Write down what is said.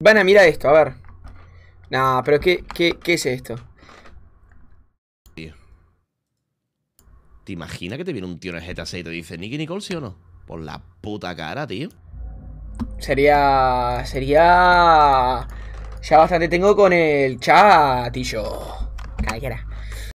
Van a mirar esto, a ver. Nah, pero ¿qué, qué, qué es esto? ¿Te imaginas que te viene un tío en el GTA 6 y te dice Nicky Nicole, sí o no? Por la puta cara, tío. Sería. Sería. Ya bastante tengo con el chat y yo.